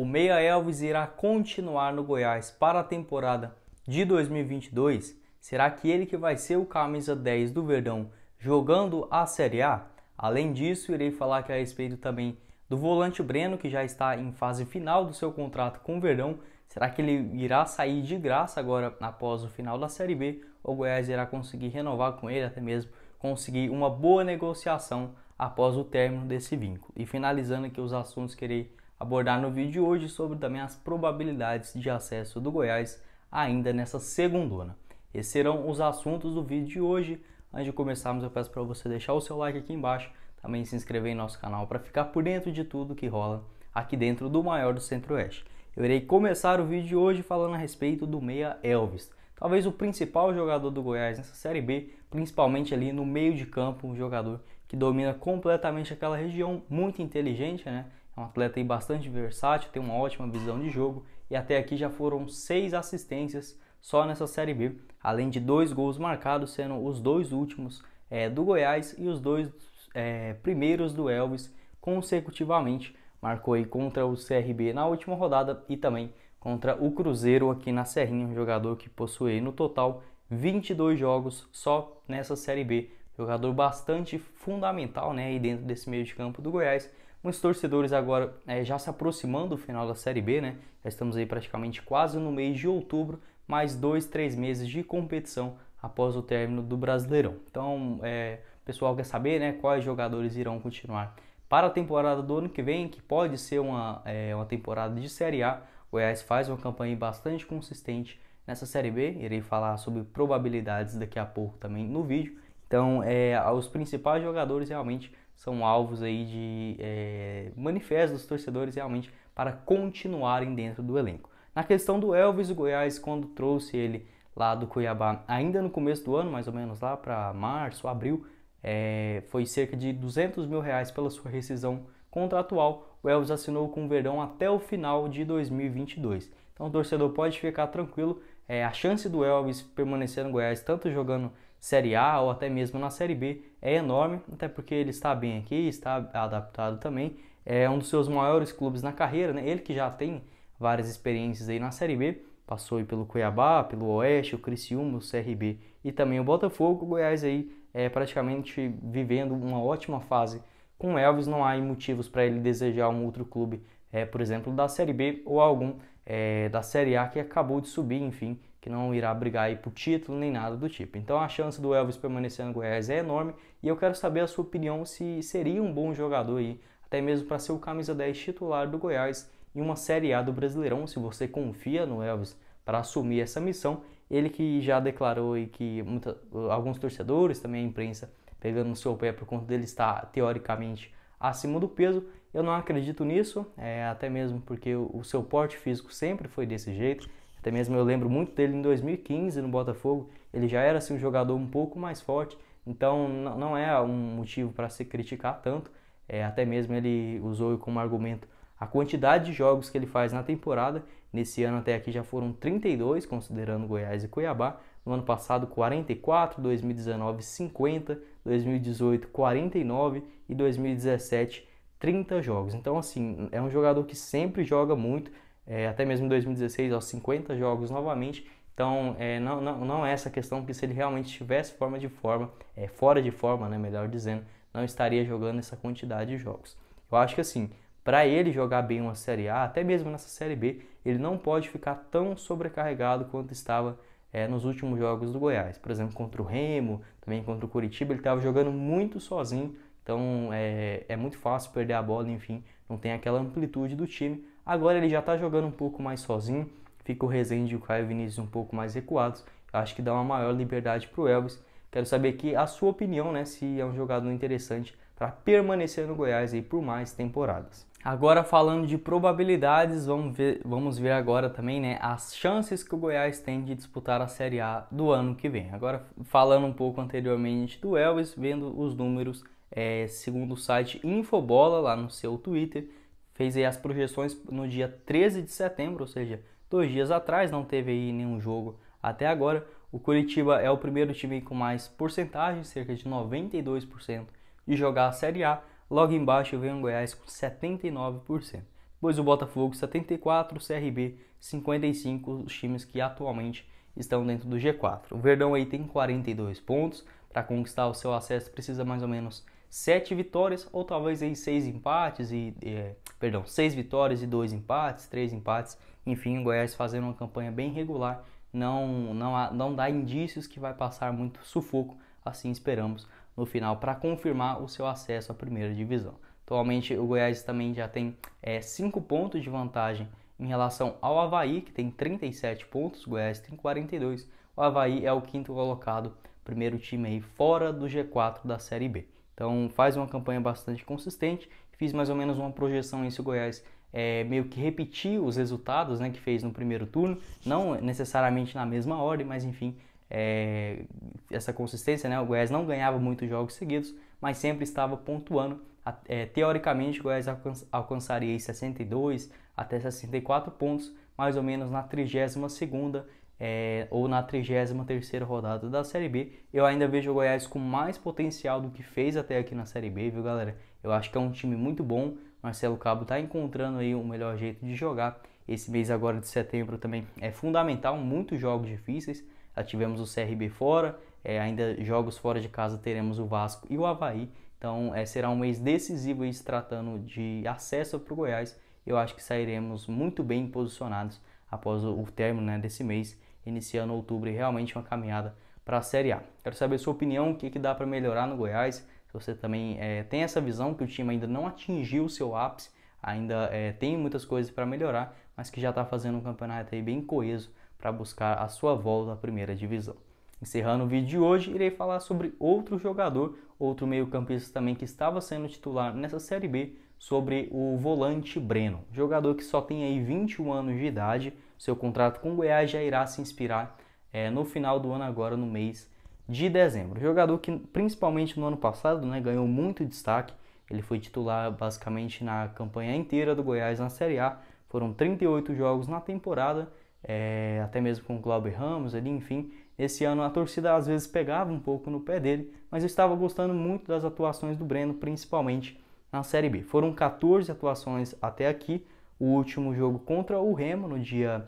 o Meia Elvis irá continuar no Goiás para a temporada de 2022? Será que ele que vai ser o camisa 10 do Verdão jogando a Série A? Além disso, irei falar aqui a respeito também do volante Breno, que já está em fase final do seu contrato com o Verdão. Será que ele irá sair de graça agora após o final da Série B? Ou o Goiás irá conseguir renovar com ele, até mesmo conseguir uma boa negociação após o término desse vínculo? E finalizando aqui os assuntos que irei abordar no vídeo de hoje sobre também as probabilidades de acesso do Goiás ainda nessa segundona. Esses serão os assuntos do vídeo de hoje. Antes de começarmos, eu peço para você deixar o seu like aqui embaixo, também se inscrever em nosso canal para ficar por dentro de tudo que rola aqui dentro do maior do Centro-Oeste. Eu irei começar o vídeo de hoje falando a respeito do meia Elvis, talvez o principal jogador do Goiás nessa Série B, principalmente ali no meio de campo, um jogador que domina completamente aquela região, muito inteligente, né? É um atleta aí bastante versátil, tem uma ótima visão de jogo e até aqui já foram seis assistências só nessa Série B, além de dois gols marcados, sendo os dois últimos é, do Goiás e os dois é, primeiros do Elvis consecutivamente. Marcou aí contra o CRB na última rodada e também contra o Cruzeiro aqui na Serrinha, um jogador que possui no total 22 jogos só nessa Série B. Jogador bastante fundamental né, aí dentro desse meio de campo do Goiás, os torcedores agora é, já se aproximando do final da Série B, né? Já estamos aí praticamente quase no mês de outubro, mais dois, três meses de competição após o término do Brasileirão. Então, é, o pessoal quer saber né, quais jogadores irão continuar para a temporada do ano que vem, que pode ser uma, é, uma temporada de Série A. O Goiás faz uma campanha bastante consistente nessa Série B. Irei falar sobre probabilidades daqui a pouco também no vídeo. Então, é, os principais jogadores realmente são alvos aí de é, manifestos dos torcedores realmente para continuarem dentro do elenco. Na questão do Elvis, o Goiás, quando trouxe ele lá do Cuiabá, ainda no começo do ano, mais ou menos lá para março, abril, é, foi cerca de 200 mil reais pela sua rescisão contratual. O Elvis assinou com o Verão até o final de 2022. Então o torcedor pode ficar tranquilo é, a chance do Elvis permanecer no Goiás, tanto jogando Série A ou até mesmo na Série B, é enorme, até porque ele está bem aqui, está adaptado também. É um dos seus maiores clubes na carreira, né? Ele que já tem várias experiências aí na Série B, passou aí pelo Cuiabá, pelo Oeste, o Criciúma, o CRB e também o Botafogo. O Goiás aí é praticamente vivendo uma ótima fase com o Elvis, não há motivos para ele desejar um outro clube, é, por exemplo, da Série B ou algum é, da Série A que acabou de subir, enfim, que não irá brigar aí por título nem nada do tipo. Então a chance do Elvis permanecer no Goiás é enorme e eu quero saber a sua opinião se seria um bom jogador aí, até mesmo para ser o camisa 10 titular do Goiás em uma Série A do Brasileirão, se você confia no Elvis para assumir essa missão. Ele que já declarou aí que muita, alguns torcedores, também a imprensa, pegando no seu pé por conta dele estar teoricamente acima do peso, eu não acredito nisso, é, até mesmo porque o seu porte físico sempre foi desse jeito. Até mesmo eu lembro muito dele em 2015 no Botafogo, ele já era assim, um jogador um pouco mais forte, então não é um motivo para se criticar tanto. É, até mesmo ele usou como argumento a quantidade de jogos que ele faz na temporada. Nesse ano até aqui já foram 32, considerando Goiás e Cuiabá. No ano passado 44, 2019 50, 2018 49 e 2017 30 jogos. Então, assim, é um jogador que sempre joga muito, é, até mesmo em 2016, aos 50 jogos novamente. Então, é, não, não, não, é essa questão, que se ele realmente estivesse forma de forma, é, fora de forma, né, melhor dizendo, não estaria jogando essa quantidade de jogos. Eu acho que assim, para ele jogar bem uma Série A, até mesmo nessa Série B, ele não pode ficar tão sobrecarregado quanto estava é, nos últimos jogos do Goiás. Por exemplo, contra o Remo, também contra o Curitiba, ele estava jogando muito sozinho, então é, é muito fácil perder a bola, enfim, não tem aquela amplitude do time. Agora ele já está jogando um pouco mais sozinho, fica o Rezende e o Caio Vinícius um pouco mais recuados. acho que dá uma maior liberdade para o Elvis. Quero saber aqui a sua opinião, né, se é um jogador interessante para permanecer no Goiás aí por mais temporadas. Agora falando de probabilidades, vamos ver, vamos ver agora também, né, as chances que o Goiás tem de disputar a Série A do ano que vem. Agora falando um pouco anteriormente do Elvis, vendo os números é, segundo o site Infobola, lá no seu Twitter, fez aí as projeções no dia 13 de setembro, ou seja, dois dias atrás, não teve aí nenhum jogo até agora. O Curitiba é o primeiro time com mais porcentagem, cerca de 92% de jogar a Série A. Logo embaixo vem o Goiás com 79%. Depois o Botafogo 74%, o CRB 55%, os times que atualmente estão dentro do G4. O Verdão aí tem 42 pontos. Para conquistar o seu acesso precisa mais ou menos sete vitórias ou talvez aí seis empates e é, perdão seis vitórias e dois empates três empates enfim o Goiás fazendo uma campanha bem regular não não há, não dá indícios que vai passar muito sufoco assim esperamos no final para confirmar o seu acesso à primeira divisão atualmente o Goiás também já tem é, cinco pontos de vantagem em relação ao Havaí que tem 37 pontos o Goiás tem 42 o Havaí é o quinto colocado primeiro time aí fora do G4 da Série B então faz uma campanha bastante consistente. Fiz mais ou menos uma projeção em se o Goiás é, meio que repetir os resultados né, que fez no primeiro turno, não necessariamente na mesma ordem, mas enfim, é, essa consistência, né? O Goiás não ganhava muitos jogos seguidos, mas sempre estava pontuando. É, teoricamente, o Goiás alcançaria 62 até 64 pontos, mais ou menos na 32 segunda é, ou na 33 rodada da Série B. Eu ainda vejo o Goiás com mais potencial do que fez até aqui na Série B, viu galera? Eu acho que é um time muito bom, Marcelo Cabo está encontrando aí o melhor jeito de jogar. Esse mês agora de setembro também é fundamental, muitos jogos difíceis. Já tivemos o CRB fora, é, ainda jogos fora de casa teremos o Vasco e o Havaí. Então é, será um mês decisivo aí se tratando de acesso para o Goiás. Eu acho que sairemos muito bem posicionados após o, o término né, desse mês iniciando outubro e realmente uma caminhada para a Série A. Quero saber a sua opinião, o que, que dá para melhorar no Goiás, se você também é, tem essa visão que o time ainda não atingiu o seu ápice, ainda é, tem muitas coisas para melhorar, mas que já está fazendo um campeonato aí bem coeso para buscar a sua volta à primeira divisão. Encerrando o vídeo de hoje, irei falar sobre outro jogador, outro meio-campista também que estava sendo titular nessa Série B, sobre o volante Breno, jogador que só tem aí 21 anos de idade. Seu contrato com o Goiás já irá se inspirar é, no final do ano, agora no mês de dezembro. Jogador que, principalmente no ano passado, né, ganhou muito destaque. Ele foi titular basicamente na campanha inteira do Goiás na Série A. Foram 38 jogos na temporada, é, até mesmo com o Glauber Ramos ali, enfim. Esse ano a torcida às vezes pegava um pouco no pé dele, mas eu estava gostando muito das atuações do Breno, principalmente na Série B. Foram 14 atuações até aqui, o último jogo contra o Remo no dia,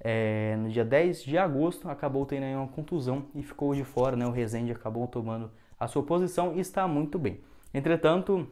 é, no dia 10 de agosto, acabou tendo aí uma contusão e ficou de fora, né? o Rezende acabou tomando a sua posição e está muito bem. Entretanto,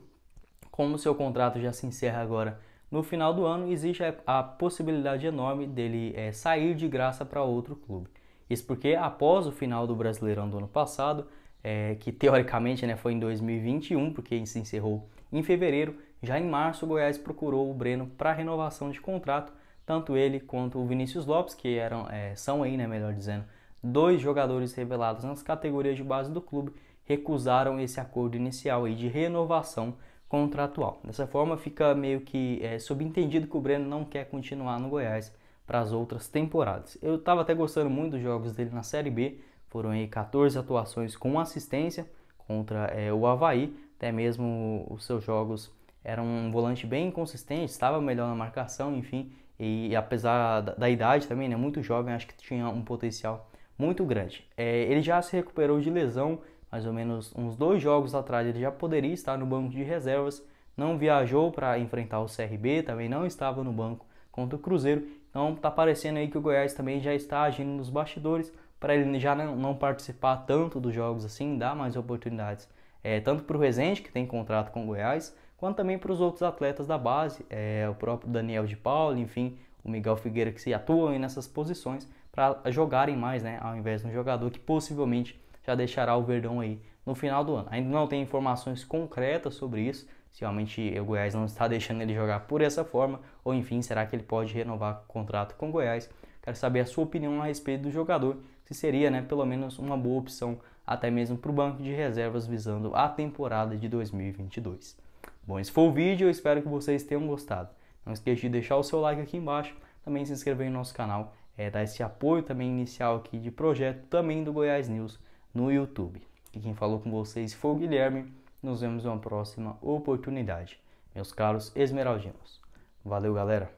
como seu contrato já se encerra agora no final do ano, existe a, possibilidade enorme dele é, sair de graça para outro clube. Isso porque após o final do Brasileirão do ano passado, é, que teoricamente né, foi em 2021, porque se encerrou em fevereiro, já em março, o Goiás procurou o Breno para renovação de contrato, tanto ele quanto o Vinícius Lopes, que eram, é, são aí, né, melhor dizendo, dois jogadores revelados nas categorias de base do clube, recusaram esse acordo inicial aí de renovação contratual. Dessa forma, fica meio que é, subentendido que o Breno não quer continuar no Goiás para as outras temporadas. Eu estava até gostando muito dos jogos dele na Série B, foram aí 14 atuações com assistência contra é, o Havaí, até mesmo os seus jogos era um volante bem consistente, estava melhor na marcação, enfim, e apesar da, da, idade também, né, muito jovem, acho que tinha um potencial muito grande. É, ele já se recuperou de lesão, mais ou menos uns dois jogos atrás ele já poderia estar no banco de reservas, não viajou para enfrentar o CRB, também não estava no banco contra o Cruzeiro, então tá parecendo aí que o Goiás também já está agindo nos bastidores para ele já não, não participar tanto dos jogos assim, dar mais oportunidades é, tanto para o Rezende, que tem contrato com o Goiás, quanto também para os outros atletas da base, é, o próprio Daniel de Paula, enfim, o Miguel Figueira, que se atuam nessas posições para jogarem mais, né, ao invés de um jogador que possivelmente já deixará o Verdão aí no final do ano. Ainda não tem informações concretas sobre isso, se realmente o Goiás não está deixando ele jogar por essa forma, ou enfim, será que ele pode renovar o contrato com o Goiás? Quero saber a sua opinião a respeito do jogador se seria né, pelo menos uma boa opção até mesmo para o banco de reservas visando a temporada de 2022. Bom, esse foi o vídeo, eu espero que vocês tenham gostado. Não esqueça de deixar o seu like aqui embaixo, também se inscrever no nosso canal, é, dar esse apoio também inicial aqui de projeto também do Goiás News no YouTube. E quem falou com vocês foi o Guilherme, nos vemos em uma próxima oportunidade. Meus caros esmeraldinos. Valeu, galera!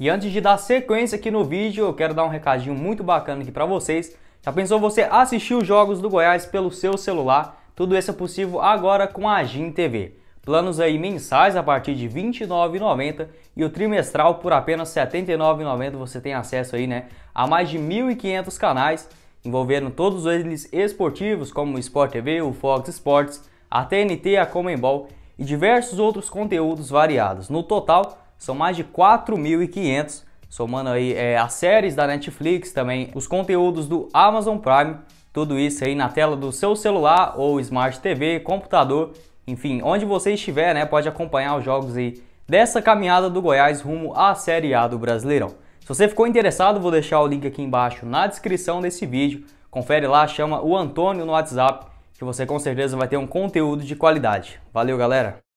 E antes de dar sequência aqui no vídeo, eu quero dar um recadinho muito bacana aqui para vocês. Já pensou você assistir os jogos do Goiás pelo seu celular? Tudo isso é possível agora com a Gin TV. Planos aí mensais a partir de R$ 29,90 e o trimestral por apenas R$ 79,90 você tem acesso aí, né, a mais de 1.500 canais, envolvendo todos eles esportivos, como o Sport TV, o Fox Sports, a TNT, a Comembol e diversos outros conteúdos variados. No total, são mais de 4.500, somando aí é, as séries da Netflix, também os conteúdos do Amazon Prime, tudo isso aí na tela do seu celular ou Smart TV, computador, enfim, onde você estiver, né, pode acompanhar os jogos aí dessa caminhada do Goiás rumo à Série A do Brasileirão. Se você ficou interessado, vou deixar o link aqui embaixo na descrição desse vídeo. Confere lá, chama o Antônio no WhatsApp, que você com certeza vai ter um conteúdo de qualidade. Valeu, galera!